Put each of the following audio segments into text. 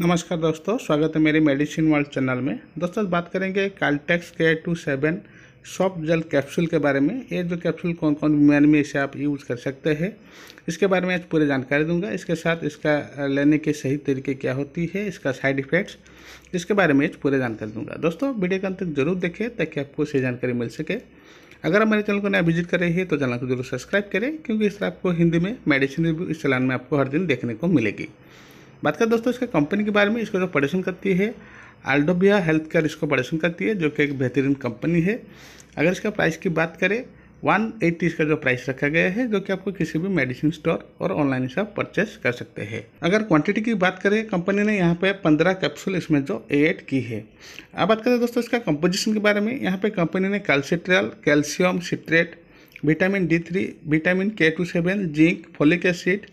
नमस्कार दोस्तों स्वागत है मेरे मेडिसिन वर्ल्ड चैनल में दोस्तों बात करेंगे Caltex K two seven soft gel capsule के बारे में ये जो कैप्सूल कौन कौन बीमारी में इसे आप यूज़ कर सकते हैं इसके बारे में आज पूरे जानकारी दूंगा इसके साथ इसका लेने के सही तरीके क्या होती है इसका साइड इफेक्ट्स इसके बारे में आज पूरे जानकारी दूंगा दोस्तों वीडियो का अंत तक जरूर देखें ताकि आपको सही जानकारी मिल सके अगर आप मेरे चैनल को नया विजिट कर रही है तो चैनल को जरूर सब्सक्राइब करें क्योंकि इस तरह आपको हिंदी में मेडिसिन रिव्यू इस चैनल में आपको हर दिन देखने को मिलेगी बात करें दोस्तों इसके कंपनी के बारे में इसको जो प्रोडक्शन करती है आल्डोबिया हेल्थ केयर इसको प्रोडक्शन करती है जो कि एक बेहतरीन कंपनी है अगर इसका प्राइस की बात करें वन एट्टी इसका जो प्राइस रखा गया है जो कि आपको किसी भी मेडिसिन स्टोर और ऑनलाइन से आप परचेस कर सकते हैं अगर क्वांटिटी की बात करें कंपनी ने यहाँ पे पंद्रह कैप्सूल इसमें जो एड की है अब बात करें दोस्तों इसका कंपोजिशन के बारे में यहाँ पे कंपनी ने calcitriol calcium citrate vitamin D three vitamin K two seven zinc folic acid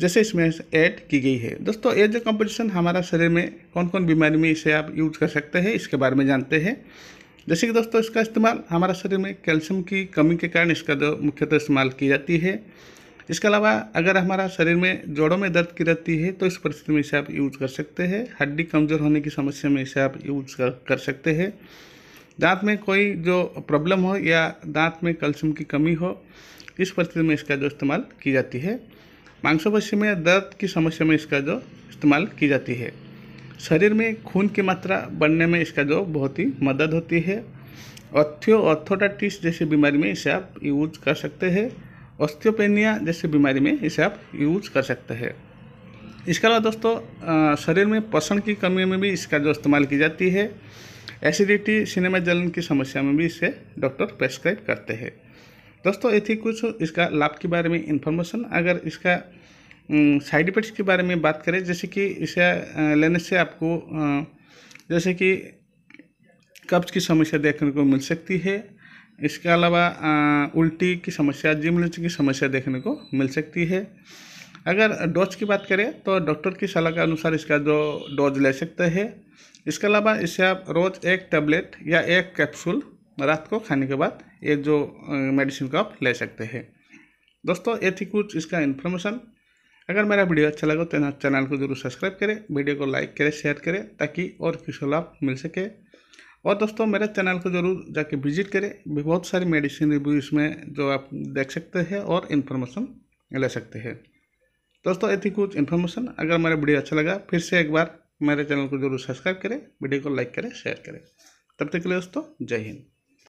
जैसे इसमें ऐड की गई है दोस्तों ये जो कंपोजिशन हमारा शरीर में कौन कौन बीमारी में इसे आप यूज कर सकते हैं इसके बारे में जानते हैं जैसे कि दोस्तों इसका इस्तेमाल हमारा शरीर में कैल्शियम की कमी के कारण इसका जो मुख्यतः इस्तेमाल की जाती है इसके अलावा अगर हमारा शरीर में जोड़ों में दर्द की रहती है तो इस परिस्थिति में इसे आप यूज कर सकते हैं हड्डी कमज़ोर होने की समस्या में इसे आप यूज कर, सकते हैं दांत में कोई जो प्रॉब्लम हो या दांत में कैल्शियम की कमी हो इस परिस्थिति में इसका जो इस्तेमाल की जाती है मांसपेशी में दर्द की समस्या में इसका जो इस्तेमाल की जाती है शरीर में खून की मात्रा बढ़ने में इसका जो बहुत ही मदद होती है ऑथ्यो ऑर्थोटाटिस जैसी बीमारी में इसे आप यूज कर सकते हैं ऑस्थियोपेनिया जैसी बीमारी में इसे आप यूज कर सकते हैं इसके अलावा दोस्तों शरीर में पोषण की कमी में भी इसका जो इस्तेमाल की जाती है एसिडिटी सिनेमा जलन की समस्या में भी इसे डॉक्टर प्रेस्क्राइब करते हैं दोस्तों ये थी कुछ इसका लाभ के बारे में इन्फॉर्मेशन अगर इसका साइड इफेक्ट्स के बारे में बात करें जैसे कि इसे लेने से आपको जैसे कि कब्ज की समस्या देखने को मिल सकती है इसके अलावा उल्टी की समस्या जिमलिच की समस्या देखने को मिल सकती है अगर डोज की बात करें तो डॉक्टर की सलाह के अनुसार इसका जो डोज ले सकते हैं इसके अलावा इसे आप रोज़ एक टैबलेट या एक कैप्सूल रात को खाने के बाद ये जो मेडिसिन को आप ले सकते हैं दोस्तों ये थी कुछ इसका इन्फॉर्मेशन अगर मेरा वीडियो अच्छा लगा तो चैनल को जरूर सब्सक्राइब करें वीडियो को लाइक करें शेयर करें ताकि और किसी लाभ मिल सके और दोस्तों मेरे चैनल को जरूर जाके विजिट करें बहुत सारी मेडिसिन रिव्यू इसमें जो आप देख सकते हैं और इन्फॉर्मेशन ले सकते हैं दोस्तों ये थी कुछ इन्फॉर्मेशन अगर मेरा वीडियो अच्छा लगा फिर से एक बार मेरे चैनल को जरूर सब्सक्राइब करें वीडियो को लाइक करें शेयर करें तब तक के लिए दोस्तों जय हिंद